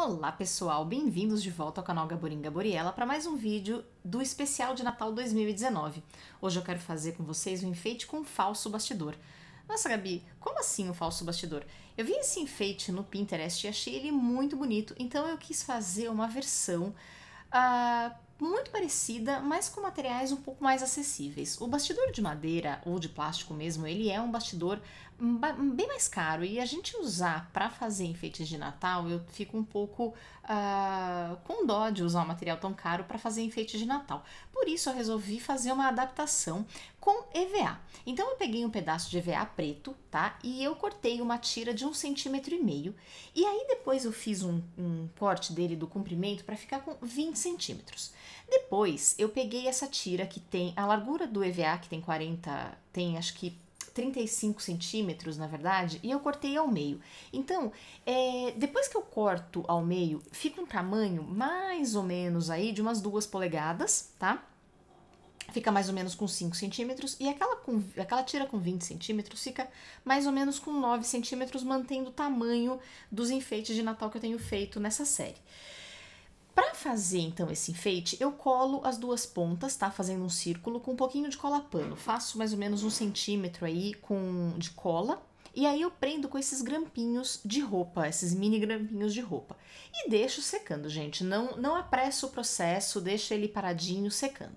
Olá pessoal, bem-vindos de volta ao canal Gaborim Gaboriela para mais um vídeo do especial de Natal 2019. Hoje eu quero fazer com vocês um enfeite com falso bastidor. Nossa, Gabi, como assim o um falso bastidor? Eu vi esse enfeite no Pinterest e achei ele muito bonito, então eu quis fazer uma versão uh, muito parecida, mas com materiais um pouco mais acessíveis. O bastidor de madeira ou de plástico mesmo, ele é um bastidor bem mais caro e a gente usar para fazer enfeites de Natal, eu fico um pouco uh, com dó de usar um material tão caro para fazer enfeites de Natal. Por isso eu resolvi fazer uma adaptação com EVA. Então peguei um pedaço de EVA preto, tá? E eu cortei uma tira de um centímetro e meio. E aí depois eu fiz um, um corte dele do comprimento para ficar com 20 centímetros. Depois eu peguei essa tira que tem a largura do EVA que tem 40, tem acho que 35 centímetros, na verdade, e eu cortei ao meio. Então, é, depois que eu corto ao meio, fica um tamanho mais ou menos aí de umas duas polegadas, tá? fica mais ou menos com 5 centímetros, e aquela, com, aquela tira com 20 centímetros fica mais ou menos com 9 centímetros, mantendo o tamanho dos enfeites de Natal que eu tenho feito nessa série. Para fazer então esse enfeite, eu colo as duas pontas, tá? Fazendo um círculo com um pouquinho de cola pano. Faço mais ou menos um centímetro aí com, de cola. E aí eu prendo com esses grampinhos de roupa, esses mini grampinhos de roupa. E deixo secando, gente. Não, não apressa o processo, deixa ele paradinho secando.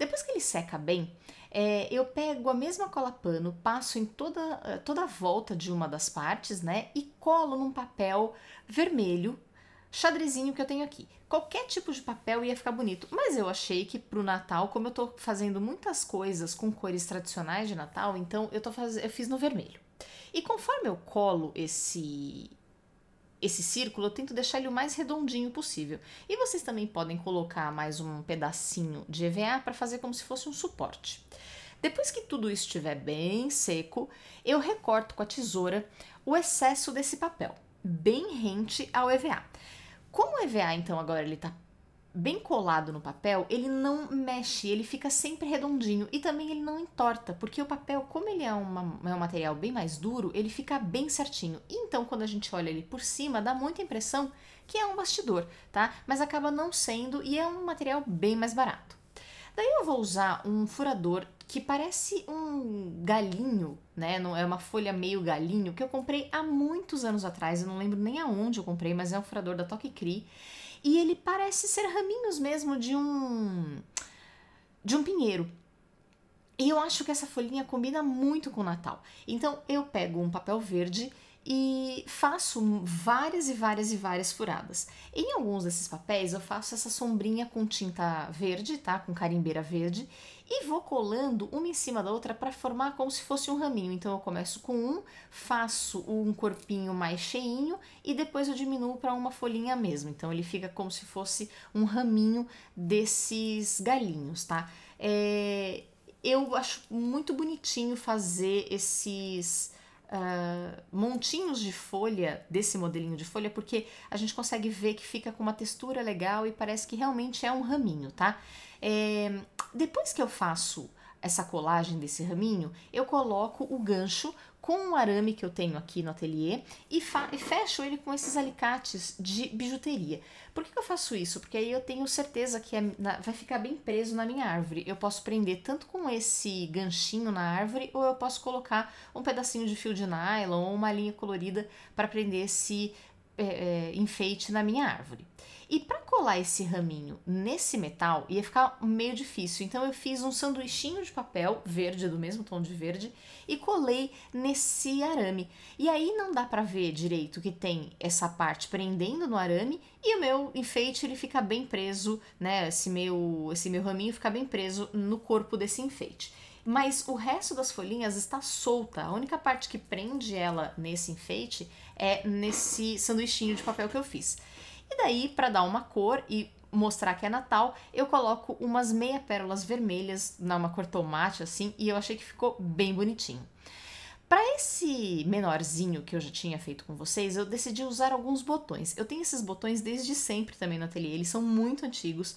Depois que ele seca bem, é, eu pego a mesma cola pano, passo em toda, eh, toda a volta de uma das partes, né? E colo num papel vermelho, xadrezinho que eu tenho aqui. Qualquer tipo de papel ia ficar bonito, mas eu achei que pro Natal, como eu tô fazendo muitas coisas com cores tradicionais de Natal, então eu, tô faz... eu fiz no vermelho. E conforme eu colo esse esse círculo, eu tento deixar ele o mais redondinho possível. E vocês também podem colocar mais um pedacinho de EVA para fazer como se fosse um suporte. Depois que tudo isso estiver bem seco, eu recorto com a tesoura o excesso desse papel, bem rente ao EVA. Como o EVA, então, agora ele está bem colado no papel, ele não mexe, ele fica sempre redondinho e também ele não entorta, porque o papel, como ele é, uma, é um material bem mais duro, ele fica bem certinho. então, quando a gente olha ele por cima, dá muita impressão que é um bastidor, tá? Mas acaba não sendo e é um material bem mais barato. Daí eu vou usar um furador que parece um galinho, né? não É uma folha meio galinho que eu comprei há muitos anos atrás, eu não lembro nem aonde eu comprei, mas é um furador da Toque Cree e ele parece ser raminhos mesmo de um de um pinheiro. E eu acho que essa folhinha combina muito com o Natal. Então eu pego um papel verde e faço várias e várias e várias furadas. Em alguns desses papéis eu faço essa sombrinha com tinta verde, tá? Com carimbeira verde e vou colando uma em cima da outra para formar como se fosse um raminho. Então eu começo com um, faço um corpinho mais cheinho e depois eu diminuo para uma folhinha mesmo. Então ele fica como se fosse um raminho desses galinhos, tá? É... Eu acho muito bonitinho fazer esses uh, montinhos de folha desse modelinho de folha, porque a gente consegue ver que fica com uma textura legal e parece que realmente é um raminho, tá? É, depois que eu faço essa colagem desse raminho, eu coloco o gancho com o arame que eu tenho aqui no ateliê e, e fecho ele com esses alicates de bijuteria. Por que, que eu faço isso? Porque aí eu tenho certeza que é vai ficar bem preso na minha árvore. Eu posso prender tanto com esse ganchinho na árvore ou eu posso colocar um pedacinho de fio de nylon ou uma linha colorida para prender esse é, é, enfeite na minha árvore. E para colar esse raminho nesse metal ia ficar meio difícil, então eu fiz um sanduichinho de papel verde, do mesmo tom de verde, e colei nesse arame. E aí não dá para ver direito que tem essa parte prendendo no arame e o meu enfeite ele fica bem preso, né? Esse meu, esse meu raminho fica bem preso no corpo desse enfeite mas o resto das folhinhas está solta. A única parte que prende ela nesse enfeite é nesse sanduichinho de papel que eu fiz. E daí, para dar uma cor e mostrar que é Natal, eu coloco umas meia pérolas vermelhas, numa cor tomate assim, e eu achei que ficou bem bonitinho. Para esse menorzinho que eu já tinha feito com vocês, eu decidi usar alguns botões. Eu tenho esses botões desde sempre também no ateliê, eles são muito antigos.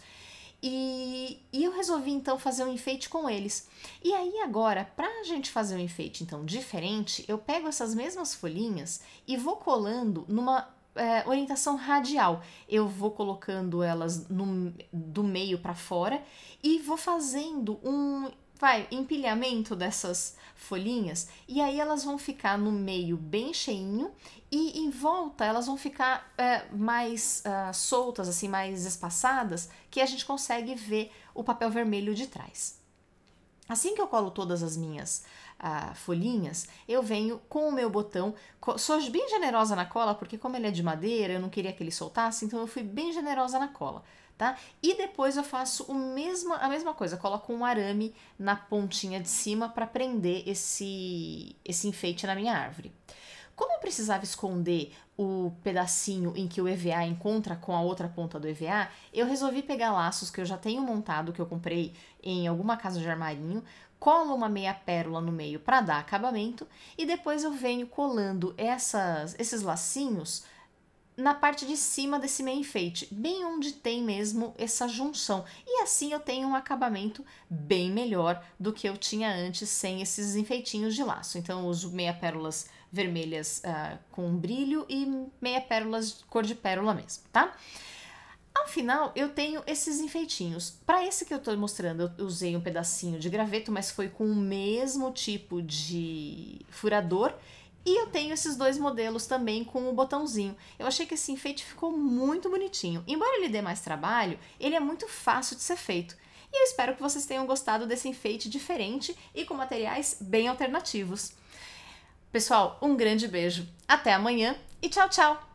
E, e eu resolvi então fazer um enfeite com eles. E aí agora, para a gente fazer um enfeite então diferente, eu pego essas mesmas folhinhas e vou colando numa é, orientação radial. Eu vou colocando elas no, do meio para fora e vou fazendo um vai, empilhamento dessas folhinhas, e aí elas vão ficar no meio bem cheinho e em volta elas vão ficar é, mais uh, soltas, assim, mais espaçadas, que a gente consegue ver o papel vermelho de trás. Assim que eu colo todas as minhas ah, folhinhas, eu venho com o meu botão. Sou bem generosa na cola, porque como ele é de madeira, eu não queria que ele soltasse, então eu fui bem generosa na cola tá? E depois eu faço o a mesma coisa, coloco um arame na pontinha de cima para prender esse, esse enfeite na minha árvore. Como eu precisava esconder o pedacinho em que o EVA encontra com a outra ponta do EVA, eu resolvi pegar laços que eu já tenho montado, que eu comprei em alguma casa de armarinho, colo uma meia pérola no meio para dar acabamento e depois eu venho colando essas, esses lacinhos na parte de cima desse meio enfeite, bem onde tem mesmo essa junção. E assim eu tenho um acabamento bem melhor do que eu tinha antes sem esses enfeitinhos de laço. Então eu uso meia pérolas vermelhas uh, com brilho e meia pérolas cor de pérola mesmo, tá? Ao final, eu tenho esses enfeitinhos. Para esse que eu estou mostrando, eu usei um pedacinho de graveto, mas foi com o mesmo tipo de furador e eu tenho esses dois modelos também com o botãozinho. Eu achei que esse enfeite ficou muito bonitinho. Embora ele dê mais trabalho, ele é muito fácil de ser feito. E eu espero que vocês tenham gostado desse enfeite diferente e com materiais bem alternativos. Pessoal, um grande beijo. Até amanhã e tchau, tchau!